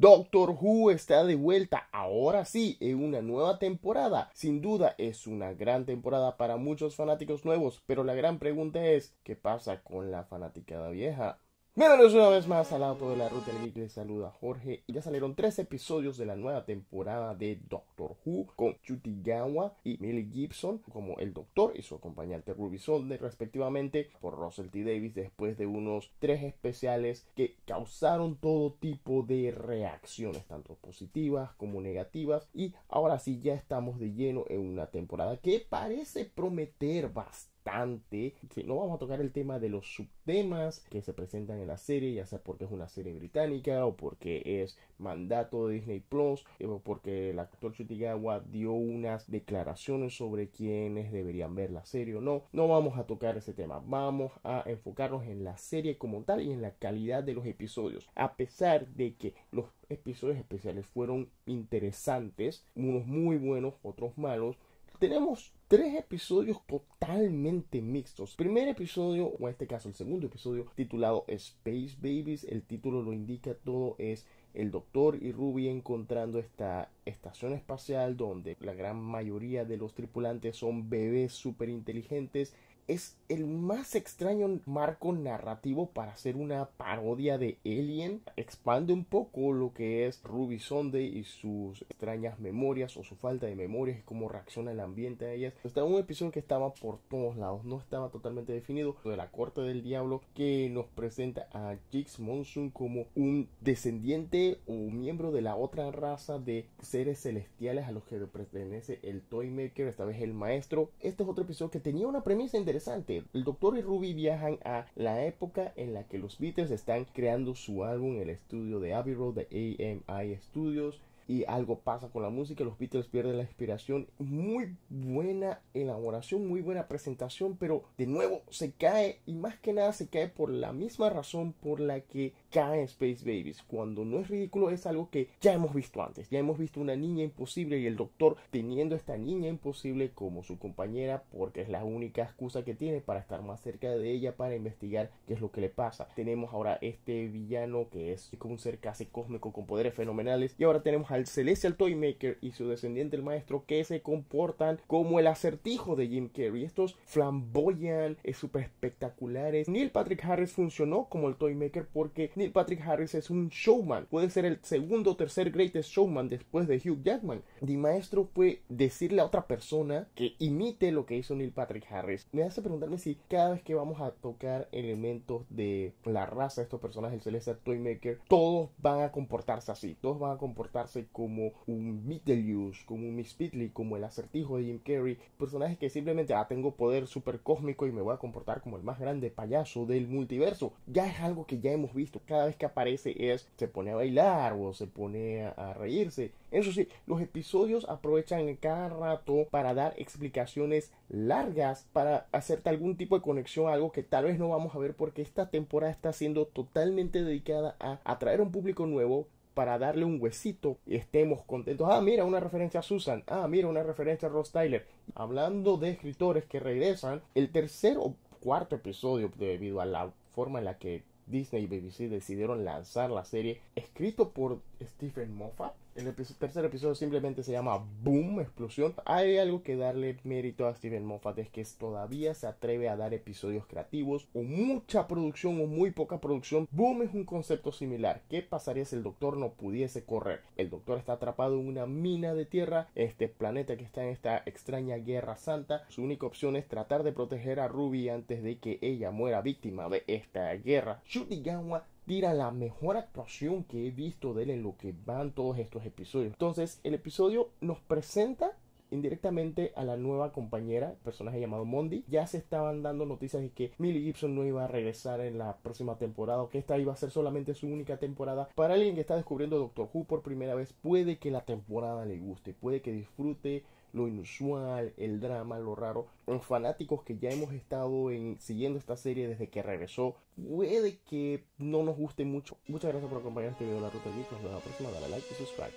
Doctor Who está de vuelta, ahora sí, en una nueva temporada. Sin duda es una gran temporada para muchos fanáticos nuevos, pero la gran pregunta es, ¿qué pasa con la fanaticada vieja? Bienvenidos una vez más al auto de la ruta del Geek, les saluda Jorge y ya salieron tres episodios de la nueva temporada de Doctor Who con Chutigawa y Millie Gibson como el Doctor y su acompañante Ruby respectivamente por Russell T. Davis después de unos tres especiales que causaron todo tipo de reacciones tanto positivas como negativas y ahora sí ya estamos de lleno en una temporada que parece prometer bastante no vamos a tocar el tema de los subtemas que se presentan en la serie, ya sea porque es una serie británica o porque es mandato de Disney Plus, eh, o porque el actor Chutigawa dio unas declaraciones sobre quiénes deberían ver la serie o no. No vamos a tocar ese tema, vamos a enfocarnos en la serie como tal y en la calidad de los episodios. A pesar de que los episodios especiales fueron interesantes, unos muy buenos, otros malos, tenemos tres episodios totalmente mixtos. Primer episodio, o en este caso el segundo episodio, titulado Space Babies, el título lo indica todo, es el doctor y Ruby encontrando esta estación espacial donde la gran mayoría de los tripulantes son bebés súper inteligentes es el más extraño marco narrativo para hacer una parodia de Alien. Expande un poco lo que es Ruby Sunday y sus extrañas memorias o su falta de memorias y cómo reacciona el ambiente a ellas. Está un episodio que estaba por todos lados, no estaba totalmente definido. De la corte del diablo que nos presenta a Jix Monsoon como un descendiente o miembro de la otra raza de seres celestiales a los que pertenece el Toymaker, esta vez el maestro. Este es otro episodio que tenía una premisa interesante el doctor y Ruby viajan a la época en la que los Beatles están creando su álbum en el estudio de Abbey Road de AMI Studios y algo pasa con la música, los Beatles pierden la inspiración. Muy buena una elaboración, muy buena presentación, pero de nuevo se cae y más que nada se cae por la misma razón por la que cae Space Babies. Cuando no es ridículo es algo que ya hemos visto antes, ya hemos visto una niña imposible y el doctor teniendo esta niña imposible como su compañera porque es la única excusa que tiene para estar más cerca de ella para investigar qué es lo que le pasa. Tenemos ahora este villano que es como un ser casi cósmico con poderes fenomenales y ahora tenemos al Celestial Maker y su descendiente el maestro que se comportan como el acertijo de Jim Carrey, estos flamboyan, es eh, super espectaculares. Neil Patrick Harris funcionó como el Maker porque Neil Patrick Harris es un showman, puede ser el segundo o tercer greatest showman después de Hugh Jackman. Mi maestro fue decirle a otra persona que imite lo que hizo Neil Patrick Harris. Me hace preguntarme si cada vez que vamos a tocar elementos de la raza de estos personajes del Toy Maker todos van a comportarse así, todos van a comportarse como un Beetlejuice, como un Miss Pitley, como el acertijo de Jim Carrey, Personaje personajes que simplemente, ah, tengo poder super cósmico y me voy a comportar como el más grande payaso del multiverso. Ya es algo que ya hemos visto. Cada vez que aparece es, se pone a bailar o se pone a, reírse. Eso sí, los episodios aprovechan cada rato para dar explicaciones largas, para hacerte algún tipo de conexión a algo que tal vez no vamos a ver porque esta temporada está siendo totalmente dedicada a atraer un público nuevo, para darle un huesito y estemos contentos. Ah, mira, una referencia a Susan. Ah, mira, una referencia a Ross Tyler. Hablando de escritores que regresan, el tercer o cuarto episodio, debido a la forma en la que Disney y BBC decidieron lanzar la serie, escrito por Stephen Moffat, el tercer episodio simplemente se llama Boom, explosión. Hay algo que darle mérito a Steven Moffat, es que todavía se atreve a dar episodios creativos o mucha producción o muy poca producción. Boom es un concepto similar. ¿Qué pasaría si el doctor no pudiese correr? El doctor está atrapado en una mina de tierra, este planeta que está en esta extraña guerra santa. Su única opción es tratar de proteger a Ruby antes de que ella muera víctima de esta guerra. gangwa tira la mejor actuación que he visto de él en lo que van todos estos episodios. Entonces, el episodio nos presenta indirectamente a la nueva compañera, personaje llamado Mondi. Ya se estaban dando noticias de que Millie Gibson no iba a regresar en la próxima temporada o que esta iba a ser solamente su única temporada. Para alguien que está descubriendo Doctor Who por primera vez, puede que la temporada le guste, puede que disfrute lo inusual, el drama, lo raro. Los fanáticos que ya hemos estado en, siguiendo esta serie desde que regresó, puede que no nos guste mucho. Muchas gracias por acompañar este video de la Ruta Geek. Nos vemos la próxima. Dale like y subscribe.